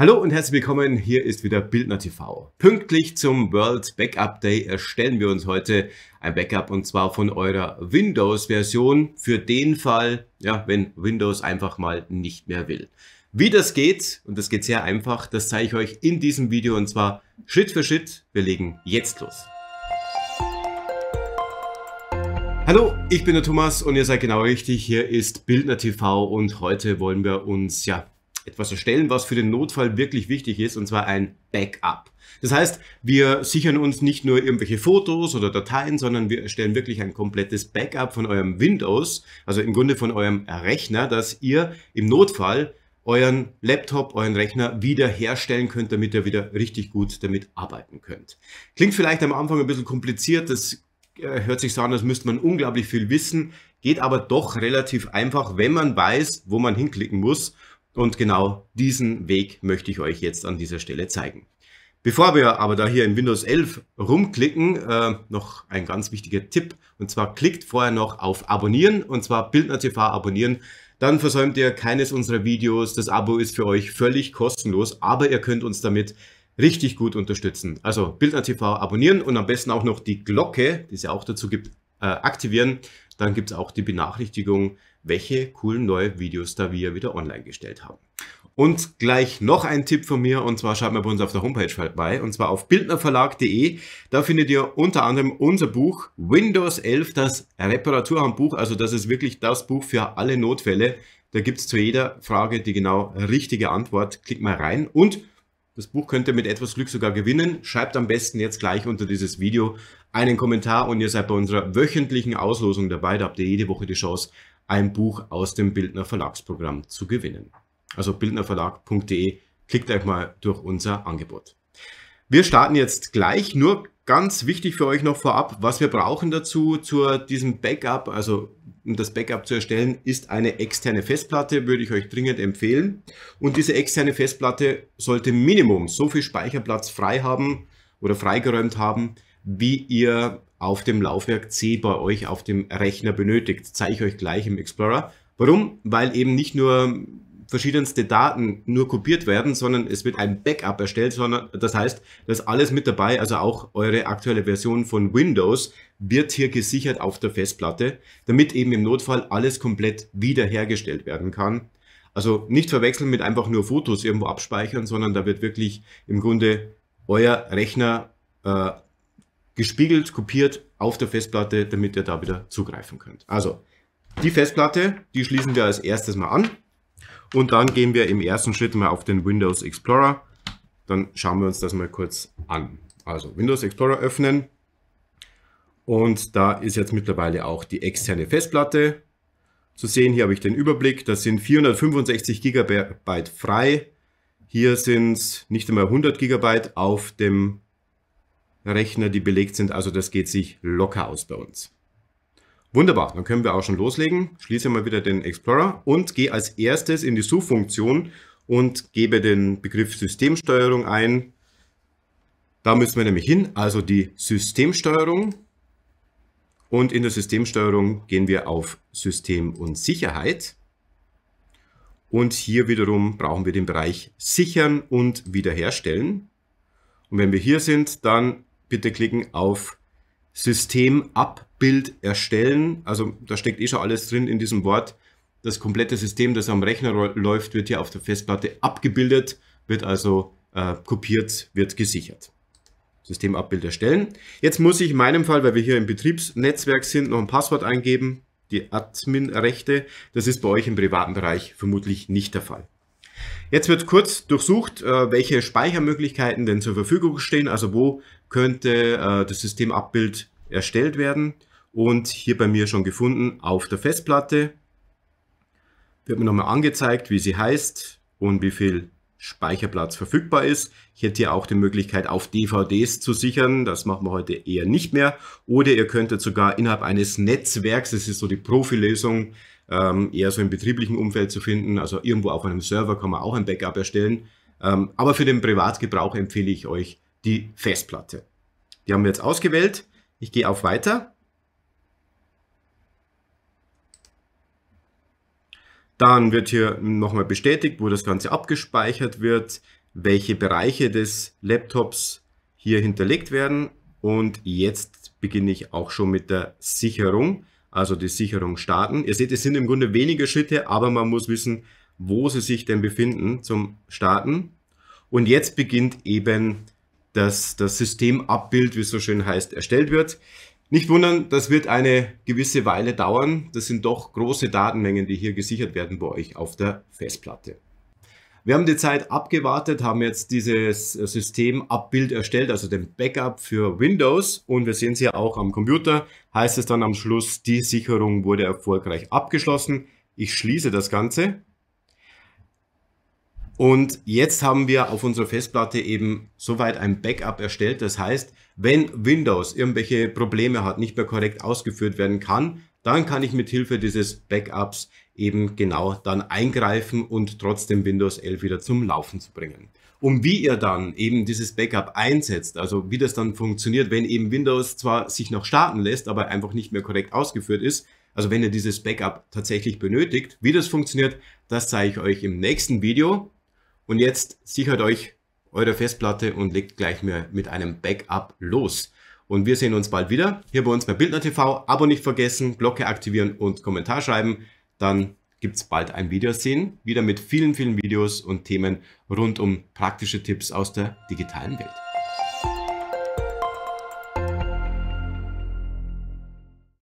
Hallo und herzlich willkommen, hier ist wieder Bildner TV. Pünktlich zum World Backup Day erstellen wir uns heute ein Backup und zwar von eurer Windows-Version für den Fall, ja, wenn Windows einfach mal nicht mehr will. Wie das geht, und das geht sehr einfach, das zeige ich euch in diesem Video und zwar Schritt für Schritt. Wir legen jetzt los. Hallo, ich bin der Thomas und ihr seid genau richtig. Hier ist Bildner TV und heute wollen wir uns ja etwas erstellen, was für den Notfall wirklich wichtig ist, und zwar ein Backup. Das heißt, wir sichern uns nicht nur irgendwelche Fotos oder Dateien, sondern wir erstellen wirklich ein komplettes Backup von eurem Windows, also im Grunde von eurem Rechner, dass ihr im Notfall euren Laptop, euren Rechner wiederherstellen könnt, damit ihr wieder richtig gut damit arbeiten könnt. Klingt vielleicht am Anfang ein bisschen kompliziert, das äh, hört sich so an, als müsste man unglaublich viel wissen, geht aber doch relativ einfach, wenn man weiß, wo man hinklicken muss und genau diesen Weg möchte ich euch jetzt an dieser Stelle zeigen. Bevor wir aber da hier in Windows 11 rumklicken, äh, noch ein ganz wichtiger Tipp. Und zwar klickt vorher noch auf Abonnieren und zwar Bildner TV abonnieren. Dann versäumt ihr keines unserer Videos. Das Abo ist für euch völlig kostenlos, aber ihr könnt uns damit richtig gut unterstützen. Also Bildner TV abonnieren und am besten auch noch die Glocke, die es ja auch dazu gibt, äh, aktivieren. Dann gibt es auch die Benachrichtigung, welche coolen neue Videos da wir wieder online gestellt haben. Und gleich noch ein Tipp von mir, und zwar schaut mal bei uns auf der Homepage vorbei, und zwar auf bildnerverlag.de. Da findet ihr unter anderem unser Buch Windows 11, das Reparaturhandbuch. Also das ist wirklich das Buch für alle Notfälle. Da gibt es zu jeder Frage die genau richtige Antwort. Klickt mal rein und das Buch könnt ihr mit etwas Glück sogar gewinnen. Schreibt am besten jetzt gleich unter dieses Video einen Kommentar und ihr seid bei unserer wöchentlichen Auslosung dabei. Da habt ihr jede Woche die Chance, ein Buch aus dem Bildner Verlagsprogramm zu gewinnen. Also bildnerverlag.de, klickt euch mal durch unser Angebot. Wir starten jetzt gleich, nur ganz wichtig für euch noch vorab, was wir brauchen dazu, zu diesem Backup, also um das Backup zu erstellen, ist eine externe Festplatte, würde ich euch dringend empfehlen. Und diese externe Festplatte sollte Minimum so viel Speicherplatz frei haben oder freigeräumt haben, wie ihr auf dem Laufwerk C bei euch auf dem Rechner benötigt. Das zeige ich euch gleich im Explorer. Warum? Weil eben nicht nur verschiedenste Daten nur kopiert werden, sondern es wird ein Backup erstellt, sondern das heißt, dass alles mit dabei, also auch eure aktuelle Version von Windows wird hier gesichert auf der Festplatte, damit eben im Notfall alles komplett wiederhergestellt werden kann. Also nicht verwechseln mit einfach nur Fotos irgendwo abspeichern, sondern da wird wirklich im Grunde euer Rechner äh, gespiegelt, kopiert auf der Festplatte, damit ihr da wieder zugreifen könnt. Also die Festplatte, die schließen wir als erstes mal an und dann gehen wir im ersten Schritt mal auf den Windows Explorer. Dann schauen wir uns das mal kurz an. Also Windows Explorer öffnen und da ist jetzt mittlerweile auch die externe Festplatte zu sehen. Hier habe ich den Überblick, das sind 465 GB frei. Hier sind es nicht einmal 100 GB auf dem Rechner, die belegt sind. Also das geht sich locker aus bei uns. Wunderbar, dann können wir auch schon loslegen. Schließe mal wieder den Explorer und gehe als erstes in die Suchfunktion und gebe den Begriff Systemsteuerung ein. Da müssen wir nämlich hin, also die Systemsteuerung. Und in der Systemsteuerung gehen wir auf System und Sicherheit. Und hier wiederum brauchen wir den Bereich Sichern und Wiederherstellen. Und wenn wir hier sind, dann bitte klicken auf Systemabbild erstellen. Also da steckt eh schon alles drin in diesem Wort. Das komplette System, das am Rechner läuft, wird hier auf der Festplatte abgebildet, wird also äh, kopiert, wird gesichert. Systemabbild erstellen. Jetzt muss ich in meinem Fall, weil wir hier im Betriebsnetzwerk sind, noch ein Passwort eingeben, die Admin-Rechte. Das ist bei euch im privaten Bereich vermutlich nicht der Fall. Jetzt wird kurz durchsucht, äh, welche Speichermöglichkeiten denn zur Verfügung stehen, also wo könnte äh, das Systemabbild erstellt werden. Und hier bei mir schon gefunden, auf der Festplatte wird mir nochmal angezeigt, wie sie heißt und wie viel Speicherplatz verfügbar ist. Ich hätte hier auch die Möglichkeit, auf DVDs zu sichern. Das machen wir heute eher nicht mehr. Oder ihr könntet sogar innerhalb eines Netzwerks, das ist so die Profilösung, ähm, eher so im betrieblichen Umfeld zu finden. Also irgendwo auf einem Server kann man auch ein Backup erstellen. Ähm, aber für den Privatgebrauch empfehle ich euch die Festplatte. Die haben wir jetzt ausgewählt. Ich gehe auf Weiter. Dann wird hier nochmal bestätigt, wo das Ganze abgespeichert wird, welche Bereiche des Laptops hier hinterlegt werden. Und jetzt beginne ich auch schon mit der Sicherung also die Sicherung starten. Ihr seht, es sind im Grunde wenige Schritte, aber man muss wissen, wo sie sich denn befinden zum Starten. Und jetzt beginnt eben, dass das Systemabbild, wie es so schön heißt, erstellt wird. Nicht wundern, das wird eine gewisse Weile dauern. Das sind doch große Datenmengen, die hier gesichert werden bei euch auf der Festplatte. Wir haben die Zeit abgewartet, haben jetzt dieses Systemabbild erstellt, also den Backup für Windows. Und wir sehen es hier auch am Computer. Heißt es dann am Schluss, die Sicherung wurde erfolgreich abgeschlossen. Ich schließe das Ganze. Und jetzt haben wir auf unserer Festplatte eben soweit ein Backup erstellt. Das heißt, wenn Windows irgendwelche Probleme hat, nicht mehr korrekt ausgeführt werden kann, dann kann ich mit Hilfe dieses Backups eben genau dann eingreifen und trotzdem Windows 11 wieder zum Laufen zu bringen. Um wie ihr dann eben dieses Backup einsetzt, also wie das dann funktioniert, wenn eben Windows zwar sich noch starten lässt, aber einfach nicht mehr korrekt ausgeführt ist, also wenn ihr dieses Backup tatsächlich benötigt, wie das funktioniert, das zeige ich euch im nächsten Video. Und jetzt sichert euch eure Festplatte und legt gleich mehr mit einem Backup los. Und wir sehen uns bald wieder hier bei uns bei Bildner TV. Abo nicht vergessen, Glocke aktivieren und Kommentar schreiben dann gibt es bald ein Video sehen, wieder mit vielen, vielen Videos und Themen rund um praktische Tipps aus der digitalen Welt.